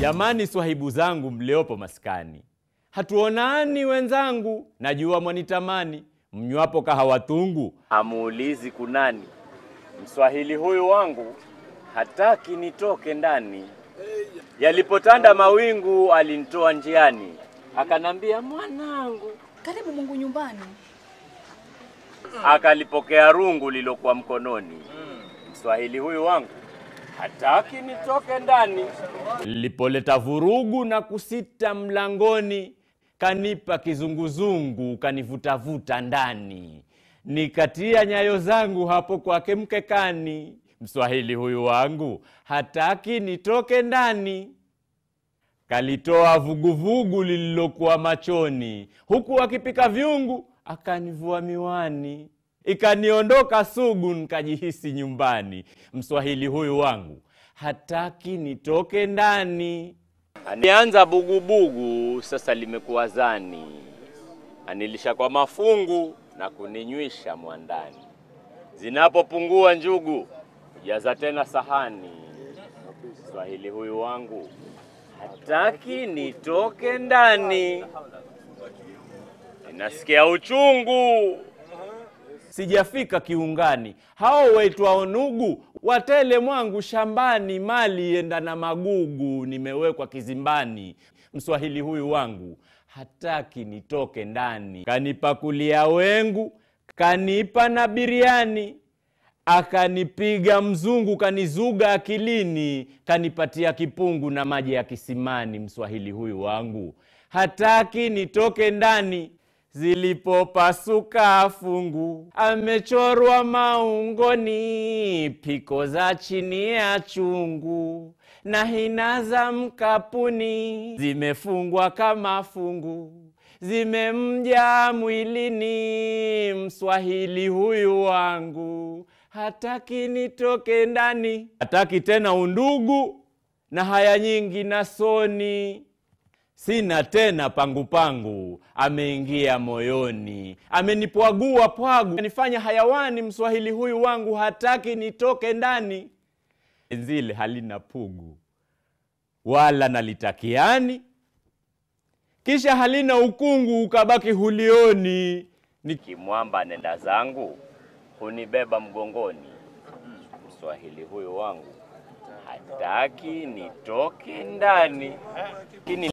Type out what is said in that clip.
Jamani swahibu zangu mliopo maskani, hatuonani wenzangu, najua mwanitamani. Mnywapo kahawa tungu, hamuulizi kunani. Mswahili huyu wangu hataki nitoke ndani. Yalipotanda mawingu alinitoa njiani, akanambia mwanangu, karibu Mungu nyumbani. Akalipokea rungu lilokuwa mkononi. Mswahili huyu wangu hataki nitoke ndani. Lipoleta vurugu na kusita mlangoni, kanipa kizunguzungu, kanivutavuta ndani, nikatia nyayo zangu hapo kwake mkekani. Mswahili huyu wangu hataki nitoke ndani. Kalitoa vuguvugu lililokuwa machoni, huku akipika vyungu akanivua miwani ikaniondoka sugu, nikajihisi nyumbani. Mswahili huyu wangu hataki nitoke ndani. Nianza bugubugu, sasa limekuwa zani, anilisha kwa mafungu na kuninywisha mwandani. Zinapopungua njugu, jaza tena sahani. Mswahili huyu wangu hataki nitoke ndani, inasikia uchungu sijafika kiungani. Hao waitwao nugu, watele mwangu shambani, mali yenda na magugu, nimewekwa kizimbani. Mswahili huyu wangu hataki nitoke ndani, kanipakulia wengu, kanipa na biriani akanipiga mzungu, kanizuga akilini, kanipatia kipungu na maji ya kisimani. Mswahili huyu wangu hataki nitoke ndani zilipopasuka fungu, amechorwa maungoni, piko za chini ya chungu, na hina za mkapuni zimefungwa kama fungu, zimemja mwilini. Mswahili huyu wangu hataki nitoke ndani, hataki tena undugu na haya nyingi na soni sina tena pangu pangu, ameingia moyoni, amenipwagua pwagu, nifanya hayawani. Mswahili huyu wangu hataki nitoke ndani. Enzile halina pugu wala nalitakiani, kisha halina ukungu, ukabaki hulioni. Nikimwamba nenda zangu, hunibeba mgongoni. Mswahili huyu wangu hataki nitoke ndani Kini